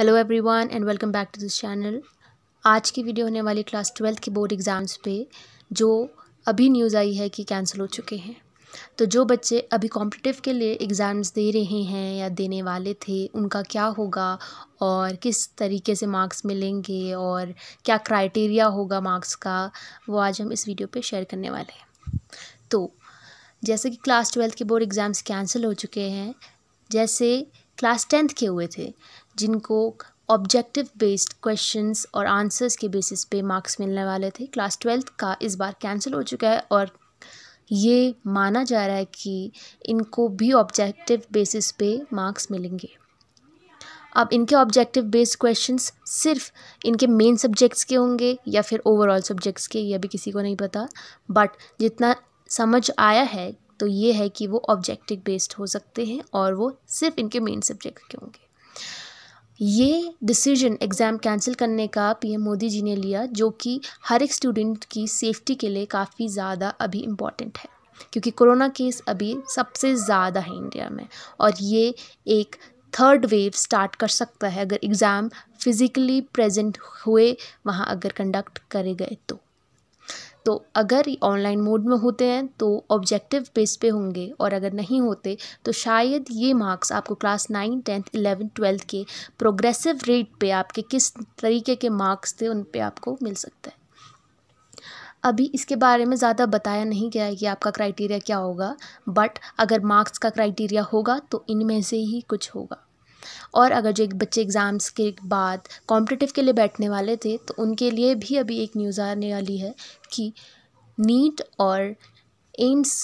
hello everyone and welcome back to this channel आज की video होने वाली क्लास ट्वेल्थ की बोर्ड एग्ज़ाम्स पे जो अभी न्यूज़ आई है कि कैंसिल हो चुके हैं तो जो बच्चे अभी कॉम्पिटिटिव के लिए एग्ज़ाम्स दे रहे हैं या देने वाले थे उनका क्या होगा और किस तरीके से मार्क्स मिलेंगे और क्या क्राइटेरिया होगा मार्क्स का वो आज हम इस वीडियो पर शेयर करने वाले हैं तो जैसे कि क्लास ट्वेल्थ के बोर्ड एग्ज़ाम्स कैंसिल हो चुके हैं जैसे क्लास टेंथ के हुए थे जिनको ऑब्जेक्टिव बेस्ड क्वेश्चंस और आंसर्स के बेसिस पे मार्क्स मिलने वाले थे क्लास ट्वेल्थ का इस बार कैंसिल हो चुका है और ये माना जा रहा है कि इनको भी ऑब्जेक्टिव बेसिस पे मार्क्स मिलेंगे अब इनके ऑब्जेक्टिव बेस्ड क्वेश्चंस सिर्फ इनके मेन सब्जेक्ट्स के होंगे या फिर ओवरऑल सब्जेक्ट्स के ये भी किसी को नहीं पता बट जितना समझ आया है तो ये है कि वो ऑब्जेक्टिव बेस्ड हो सकते हैं और वो सिर्फ इनके मेन सब्जेक्ट के होंगे ये डिसीजन एग्ज़ाम कैंसिल करने का पीएम मोदी जी ने लिया जो कि हर एक स्टूडेंट की सेफ्टी के लिए काफ़ी ज़्यादा अभी इम्पॉर्टेंट है क्योंकि कोरोना केस अभी सबसे ज़्यादा है इंडिया में और ये एक थर्ड वेव स्टार्ट कर सकता है अगर एग्ज़ाम फिज़िकली प्रेजेंट हुए वहाँ अगर कंडक्ट करे गए तो तो अगर ऑनलाइन मोड में होते हैं तो ऑब्जेक्टिव बेस पे होंगे और अगर नहीं होते तो शायद ये मार्क्स आपको class nine tenth eleven twelfth के प्रोग्रेसिव रेट पे आपके किस तरीके के मार्क्स थे उन पे आपको मिल सकता है अभी इसके बारे में ज़्यादा बताया नहीं गया है कि आपका क्राइटेरिया क्या होगा बट अगर मार्क्स का क्राइटेरिया होगा तो इनमें से ही कुछ होगा और अगर जो एक बच्चे एग्ज़ाम्स के बाद कॉम्पिटिटिव के लिए बैठने वाले थे तो उनके लिए भी अभी एक न्यूज़ आने वाली है कि नीट और एम्स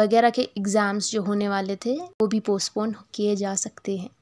वगैरह के एग्ज़ाम्स जो होने वाले थे वो भी पोस्टपोन किए जा सकते हैं